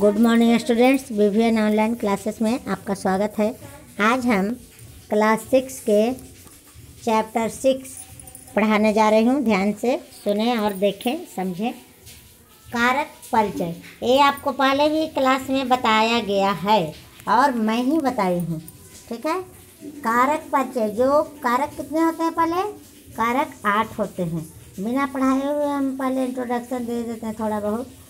good morning students Vivian online classes में आपका स्वागत है आज हम क्लास सिक्स के चैप्टर सिक्स पढ़ाने जा रही हूँ ध्यान से सुने और देखें समझें कारक परिचय ये आपको पहले भी क्लास में बताया गया है और मैं ही बताई हूँ ठीक है कारक परिचय जो कारक कितने होते हैं पहले कारक आठ होते हैं बिना पढ़ाए हुए हम पहले इंट्रोडक्शन दे देते हैं थोड़ा बहुत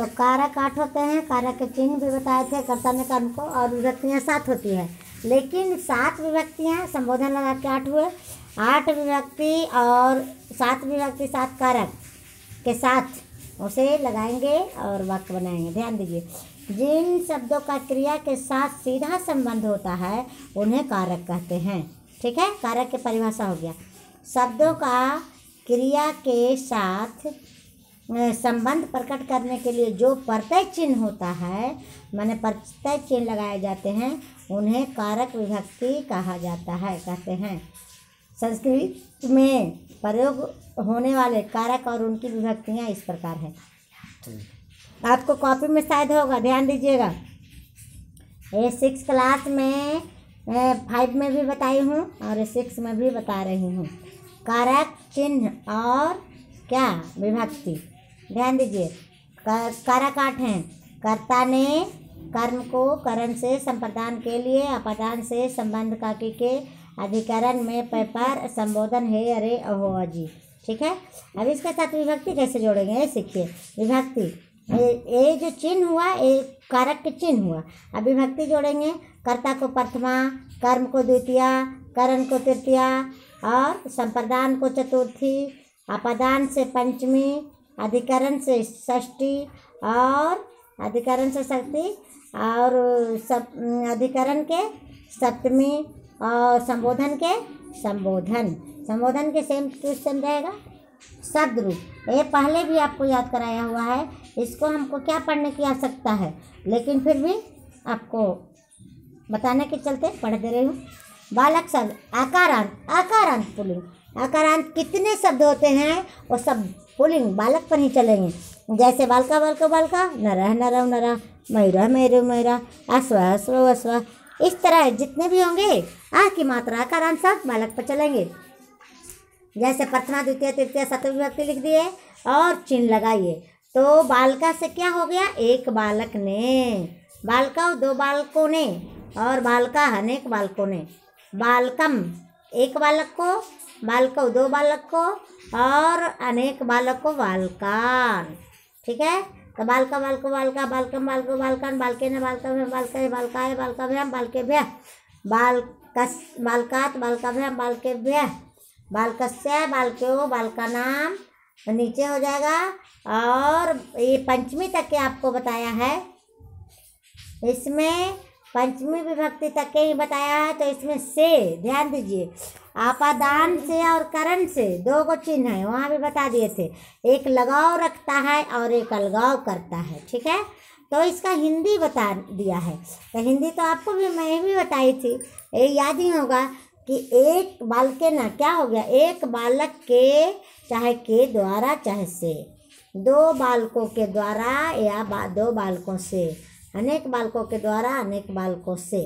तो कारक आठ होते हैं कारक के चिन्ह भी बताए थे कर्ता में कर्म को और विभक्तियाँ सात होती है लेकिन सात विभक्तियाँ संबोधन लगा के आठ हुए आठ विभक्ति और सात विभक्ति सात कारक के साथ उसे लगाएंगे और वाक्य बनाएंगे ध्यान दीजिए जिन शब्दों का क्रिया के साथ सीधा संबंध होता है उन्हें कारक कहते हैं ठीक है कारक की परिभाषा हो गया शब्दों का क्रिया के साथ संबंध प्रकट करने के लिए जो प्रत्यय चिन्ह होता है माने प्रत्यय चिन्ह लगाए जाते हैं उन्हें कारक विभक्ति कहा जाता है कहते हैं संस्कृत में प्रयोग होने वाले कारक और उनकी विभक्तियाँ इस प्रकार है आपको कॉपी में शायद होगा ध्यान दीजिएगा ये सिक्स क्लास में फाइव में भी बताई हूँ और सिक्स में भी बता रही हूँ कारक चिन्ह और क्या विभक्ति ध्यान दीजिए काट हैं कर्ता ने कर्म को करण से संप्रदान के लिए अपदान से संबंध काकी के अधिकरण में पेपर संबोधन है अरे अहो जी ठीक है अब इसके साथ विभक्ति कैसे जोड़ेंगे ये सीखिए विभक्ति ये जो चिन्ह हुआ ये कारक के चिन्ह हुआ अब विभक्ति जोड़ेंगे कर्ता को प्रथमा कर्म को द्वितीय करण को तृतीया और संप्रदान को चतुर्थी अपदान से पंचमी अधिकरण से षष्टि और अधिकरण से शक्ति और सब अधिकरण के सप्तमी और संबोधन के संबोधन संबोधन के सेम टू सेम रहेगा शब्द रूप ये पहले भी आपको याद कराया हुआ है इसको हमको क्या पढ़ने की आवश्यकता है लेकिन फिर भी आपको बताने के चलते पढ़ दे रही हूँ बालक शब्द आकारांत आकारांत पुलिंग आकारांत कितने शब्द होते हैं वो सब पुलिंग बालक पर ही चलेंगे जैसे बालका बालका बालका नरह नरव नरह मयूरा मयूर मयूरा अश्व अश्व अश्व इस तरह जितने भी होंगे आ की मात्रा का राम सब बालक पर चलेंगे जैसे प्रथमा द्वितीय तृतीय सप्तमी लिख दिए और चिन्ह लगाइए तो बालका से क्या हो गया एक बालक ने बालका दो बालकों ने और बालका अनेक बालकों ने बालकम एक बालक को बालको दो बालक को और अनेक बालक को बालकान ठीक है तो बालका बालको बालका बालकम बालको बालकान बालके ने बालका है बालका बालका है बालका भ्याम बालके भ्या बालकस बालकात बालका भ्याम बालके भ्या बालकस्य बालको बालका नाम तो नीचे हो जाएगा और ये पंचमी तक के आपको बताया है इसमें पंचमी विभक्ति तक के ही बताया है तो इसमें से ध्यान दीजिए आपादान से और करण से दो को चिन्ह है वहाँ भी बता दिए थे एक लगाव रखता है और एक अलगाव करता है ठीक है तो इसका हिंदी बता दिया है तो हिंदी तो आपको भी मैं भी बताई थी ये याद ही होगा कि एक बाल के ना क्या हो गया एक बालक के चाहे के द्वारा चाहे से दो बालकों के द्वारा या बा, दो बालकों से अनेक बालकों के द्वारा अनेक बालकों से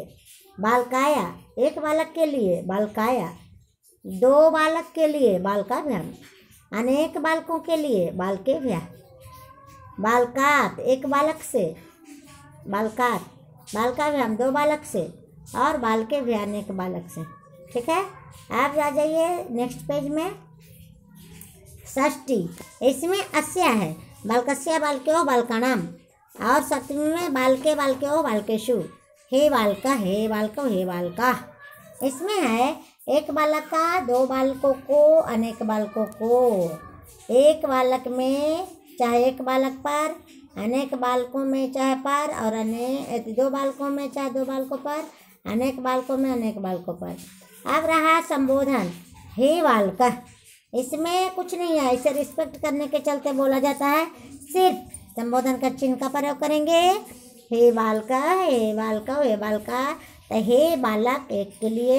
बालकाया एक बालक के लिए बालकाया दो बालक के लिए व्याम अनेक बालकों के लिए बालके व्याह बालकात एक बालक से बालकात व्याम दो बालक से और बालके व्याह अनेक बालक से ठीक है आप जा जाइए नेक्स्ट पेज में ष्टी इसमें अस्या है बालकस्या बालक्यो बालकाणाम और सप्तमी में बालके बालके ओ बालकेशु हे बालका हे बालको हे बालका इसमें है एक बालक का दो बालकों को अनेक बालकों को एक बालक में चाहे एक बालक पर अनेक बालकों में चाहे पर और अनेक दो बालकों में चाहे दो बालकों पर अनेक बालकों में अनेक बालकों पर अब रहा संबोधन हे बालका इसमें कुछ नहीं है इसे रिस्पेक्ट करने के चलते बोला जाता है सिर्फ संबोधन का चिन्ह का प्रयोग करेंगे हे बालका हे बालका हे बालका तो हे बालक एक के लिए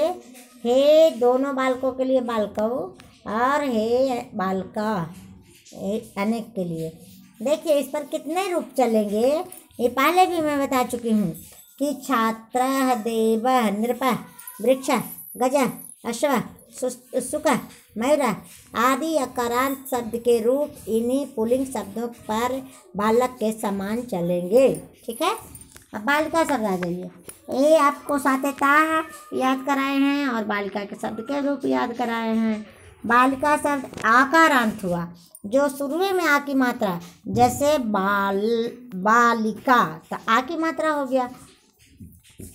हे दोनों बालकों के लिए बालकाओ और हे बालका अनेक के लिए देखिए इस पर कितने रूप चलेंगे ये पहले भी मैं बता चुकी हूँ कि छात्र देव नृप वृक्ष गज अश्व सुख मयूरा आदि अकारांत शब्द के रूप इन्हीं पुलिंग शब्दों पर बालक के समान चलेंगे ठीक है अब बालिका शब्द आ जाइए ये आपको सातेता याद कराए हैं और बालिका के शब्द के रूप याद कराए हैं बालिका शब्द आकारांत हुआ जो शुरू में आ की मात्रा जैसे बाल बालिका तो आ की मात्रा हो गया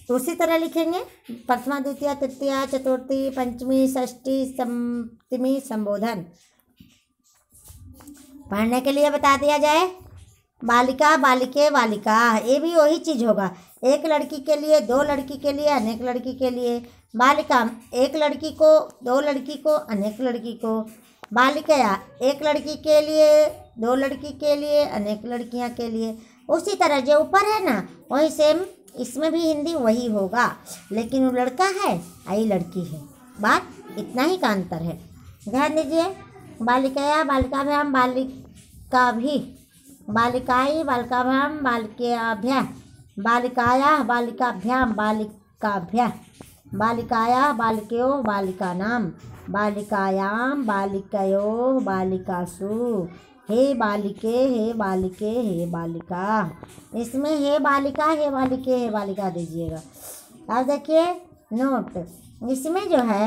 तो उसी तरह लिखेंगे प्रथमा द्वितीय तृतीया चतुर्थी पंचमी षष्ठी सप्तमी संबोधन पढ़ने के लिए बता दिया जाए बालिका बालिके बालिका ये भी वही चीज़ होगा एक लड़की के लिए दो लड़की के लिए अनेक लड़की के लिए बालिका एक लड़की को दो लड़की को अनेक लड़की को बालिकया एक लड़की के लिए दो लड़की के लिए अनेक लड़कियां के लिए उसी तरह जो ऊपर है ना वही सेम इसमें भी हिंदी वही होगा लेकिन वो लड़का है आई लड़की है बात इतना ही का अंतर है ध्यान दीजिए बालिकाया बालिकाभ्याम भी बालिकाई बालिकाभ्याम बालिकाभ्या बालिकाया बालिकाभ्याम बालिकाभ्या बालिकाया बालिका नाम बालिकायाम बालिकयो बालिकासु हे बालिके हे बालिके हे बालिका इसमें हे बालिका हे बालिके हे बालिका दीजिएगा अब देखिए नोट इसमें जो है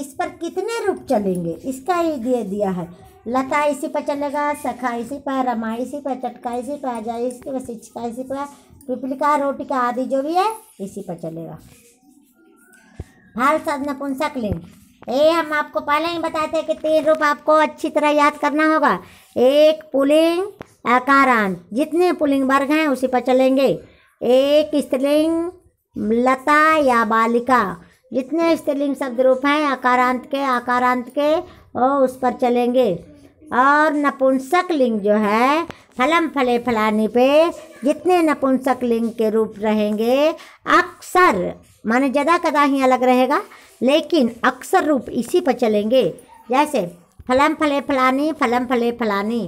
इस पर कितने रूप चलेंगे इसका ही दे दिया है लता इसी पर चलेगा सखा इसी पर रमा इसी पर चटका इसी पर अजय इसी पर शिक्षिका इसी पर पिपलिका रोटिका आदि जो भी है इसी पर चलेगा भारत साधना पुंसक लिंग ए हम आपको पहले ही बताते हैं कि तीन रूप आपको अच्छी तरह याद करना होगा एक पुलिंग आकारांत जितने पुलिंग वर्ग हैं उसी पर चलेंगे एक स्त्रीलिंग लता या बालिका जितने स्त्रीलिंग शब्द रूप हैं आकारांत के आकारांत के और उस पर चलेंगे और नपुंसक लिंग जो है फलम फले फलाने पे जितने नपुंसक लिंग के रूप रहेंगे अक्सर माने जदा कदा ही अलग रहेगा लेकिन अक्सर रूप इसी पर चलेंगे जैसे फलम फले फलानी फलम फले फलानी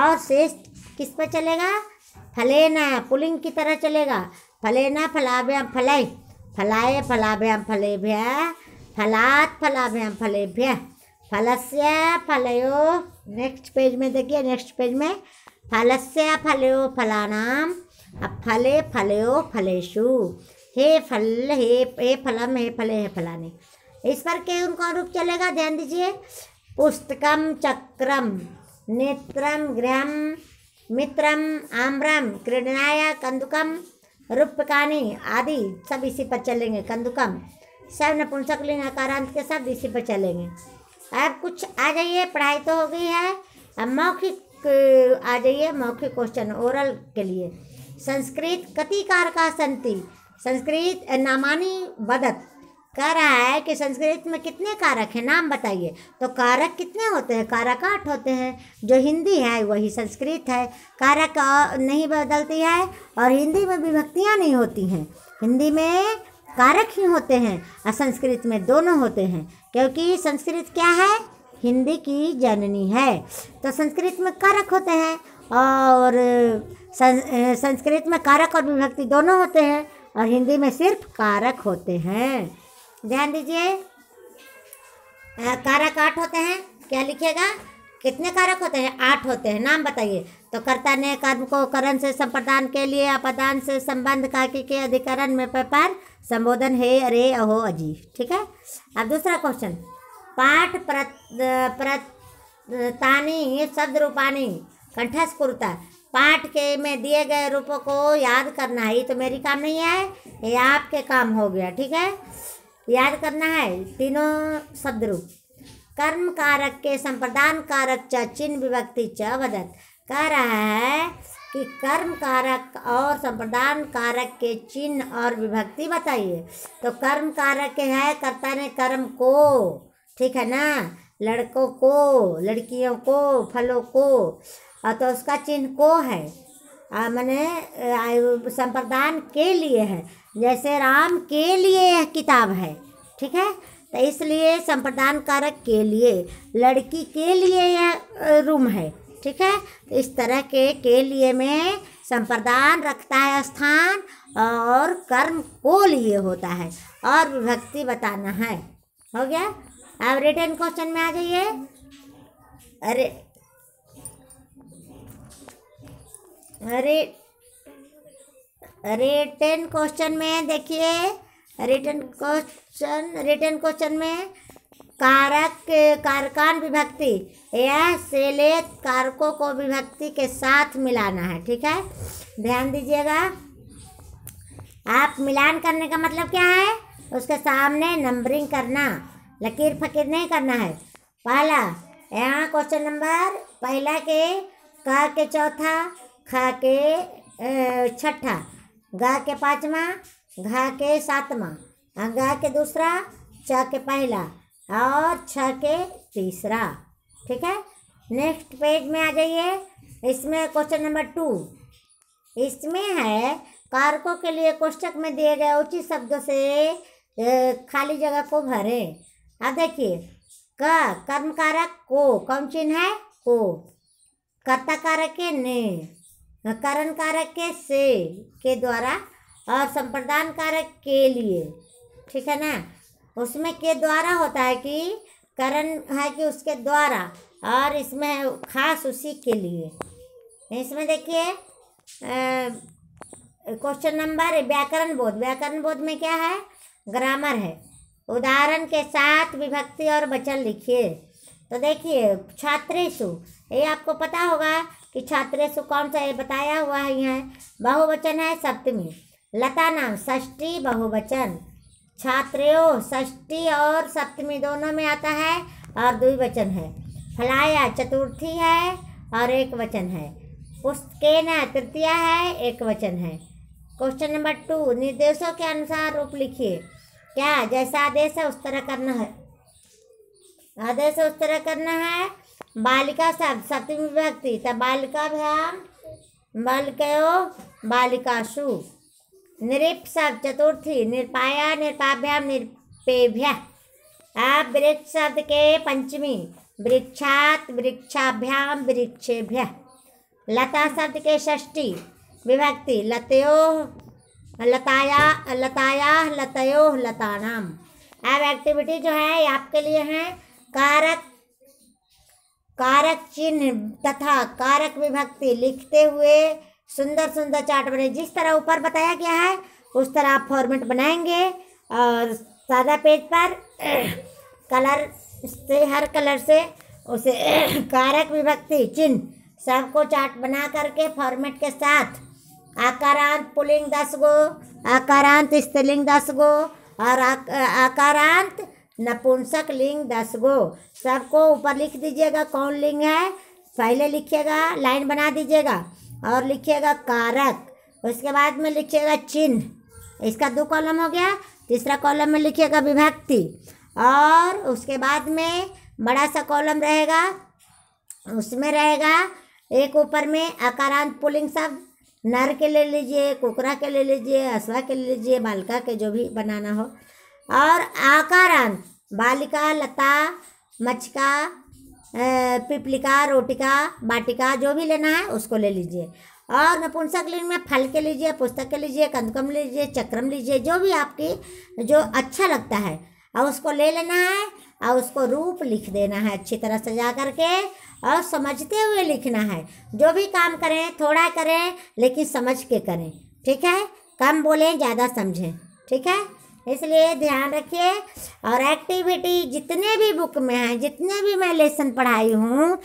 और शेष किस पर चलेगा फलेना पुलिंग की तरह चलेगा फलेना फलाभ्याम फलय फलाय फलाभ्याम भ्य फलात फलाभ्याम भ्य फलस्य फलयो नेक्स्ट पेज में देखिए नेक्स्ट पेज में फलस्य फलो फलानाम फले फलो फलेशु हे फल हे हे फलम हे फले हे फलाने इस पर के उनका रूप चलेगा ध्यान दीजिए पुस्तकम चक्रम नेत्रम गृहम मित्रम आम्रम क्रीडनाया कंदुकम रूपकानी आदि सब इसी पर चलेंगे कंदुकम सब नपुंसक लिंग आकारांत के सब इसी पर चलेंगे अब कुछ आ जाइए पढ़ाई तो हो गई है अब मौखिक आ जाइए मौखिक क्वेश्चन ओरल के लिए संस्कृत कति कार का संति संस्कृत नामानी बदत कह रहा है कि संस्कृत में कितने कारक हैं नाम बताइए तो कारक कितने होते हैं कारक आठ होते हैं जो हिंदी है वही संस्कृत है कारक नहीं बदलती है और हिंदी में विभक्तियाँ नहीं होती हैं हिंदी में कारक ही होते हैं और संस्कृत में दोनों होते हैं क्योंकि संस्कृत क्या है हिंदी की जननी है तो संस्कृत में कारक होते हैं और संस्कृत में कारक और विभक्ति दोनों होते हैं और हिंदी में सिर्फ कारक होते हैं ध्यान दीजिए कारक आठ होते हैं क्या लिखेगा कितने कारक होते हैं आठ होते हैं नाम बताइए तो कर्ता ने कर्म को करण से संप्रदान के लिए अपदान से संबंध का के अधिकरण में पेपर संबोधन हे अरे अहो अजी ठीक है अब दूसरा क्वेश्चन पाठ प्रतानी शब्द रूपानी कंठस्थ कुर्ता पाठ के में दिए गए रूपों को याद करना है ये तो मेरी काम नहीं है ये आपके काम हो गया ठीक है याद करना है तीनों शब्द रूप कर्म कारक के संप्रदान कारक च चिन्ह विभक्ति च वदत कह रहा है कि कर्म कारक और संप्रदान कारक के चिन्ह और विभक्ति बताइए तो कर्म कारक है कर्ता ने कर्म को ठीक है ना लड़कों को लड़कियों को फलों को और तो उसका चिन्ह को है मैंने संप्रदान के लिए है जैसे राम के लिए यह किताब है ठीक है तो इसलिए संप्रदान कारक के लिए लड़की के लिए यह रूम है ठीक है तो इस तरह के के लिए में संप्रदान रखता है स्थान और कर्म को लिए होता है और विभक्ति बताना है हो गया अब रिटर्न क्वेश्चन में आ जाइए अरे अरे रिटर्न क्वेश्चन में देखिए रिटर्न क्वेश्चन रिटर्न क्वेश्चन में कारक कारकान विभक्ति या सेले कारकों को विभक्ति के साथ मिलाना है ठीक है ध्यान दीजिएगा आप मिलान करने का मतलब क्या है उसके सामने नंबरिंग करना लकीर फकीर नहीं करना है पहला यहाँ क्वेश्चन नंबर पहला के क के चौथा ख के छठा ग के पाँचवा घ के सातवा ग के दूसरा च के पहला और छ के तीसरा ठीक है नेक्स्ट पेज में आ जाइए इसमें क्वेश्चन नंबर टू इसमें है कारकों के लिए कोष्टक में दिए गए उचित शब्दों से खाली जगह को भरें अब देखिए क कर्म कारक को कौन चिन्ह है को कर्ता कारक के ने करण कारक के से के द्वारा और संप्रदान कारक के लिए ठीक है ना उसमें के द्वारा होता है कि करण है कि उसके द्वारा और इसमें खास उसी के लिए इसमें देखिए क्वेश्चन नंबर व्याकरण बोध व्याकरण बोध में क्या है ग्रामर है उदाहरण के साथ विभक्ति और वचन लिखिए तो देखिए छात्रेशु ये आपको पता होगा कि छात्रेशु कौन सा ये बताया हुआ है यहाँ बहुवचन है सप्तमी लता नाम षष्ठी बहुवचन छात्रो षष्ठी और सप्तमी दोनों में आता है और द्विवचन है फलाया चतुर्थी है और एक वचन है न तृतीया है एक वचन है क्वेश्चन नंबर टू निर्देशों के अनुसार रूप लिखिए क्या जैसा आदेश है उस तरह करना है आदेश उस तरह करना है बालिका शब्द सप्तम विभक्ति तो बालिका भ्याम बालिकयो बालिकाशु नृप शब्द चतुर्थी निरपाया निरपाभ्याम निरपेभ्य वृक्ष शब्द के पंचमी वृक्षात वृक्षाभ्याम वृक्षेभ्य लता शब्द के षष्ठी विभक्ति लतो लताया लताया लतयो नाम अब एक्टिविटी जो है आपके लिए है कारक कारक चिन्ह तथा कारक विभक्ति लिखते हुए सुंदर सुंदर चार्ट बने जिस तरह ऊपर बताया गया है उस तरह आप फॉर्मेट बनाएंगे और सादा पेज पर कलर से हर कलर से उसे कारक विभक्ति चिन्ह सबको चार्ट बना करके फॉर्मेट के साथ आकारांत पुलिंग दस गो आकारांत स्त्रीलिंग दस गो और आकारांत नपुंसक लिंग दस गो सबको ऊपर लिख दीजिएगा कौन लिंग है पहले लिखिएगा लाइन बना दीजिएगा और लिखिएगा कारक उसके बाद में लिखिएगा चिन्ह इसका दो कॉलम हो गया तीसरा कॉलम में लिखिएगा विभक्ति और उसके बाद में बड़ा सा कॉलम रहेगा उसमें रहेगा एक ऊपर में अकारांत पुलिंग शब्द नर के ले लीजिए कुकरा के ले लीजिए असवा के ले लीजिए बालिका के जो भी बनाना हो और आकारांत बालिका लता मचका पिपलिका रोटिका बाटिका जो भी लेना है उसको ले लीजिए और नपुंसक लिंग में फल के लीजिए पुस्तक के लीजिए कंदकम लीजिए चक्रम लीजिए जो भी आपकी जो अच्छा लगता है और उसको ले लेना है और उसको रूप लिख देना है अच्छी तरह सजा करके और समझते हुए लिखना है जो भी काम करें थोड़ा करें लेकिन समझ के करें ठीक है कम बोलें ज़्यादा समझें ठीक है इसलिए ध्यान रखिए और एक्टिविटी जितने भी बुक में हैं जितने भी मैं लेसन पढ़ाई हूँ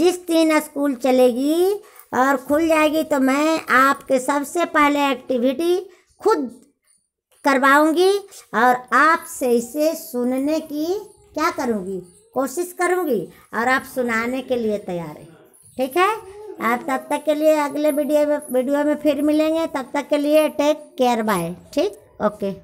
जिस दिन स्कूल चलेगी और खुल जाएगी तो मैं आपके सबसे पहले एक्टिविटी खुद करवाऊंगी और आपसे इसे सुनने की क्या करूंगी कोशिश करूंगी और आप सुनाने के लिए तैयार हैं ठीक है आप तब तक के लिए अगले वीडियो में वीडियो में फिर मिलेंगे तब तक के लिए टेक केयर बाय ठीक ओके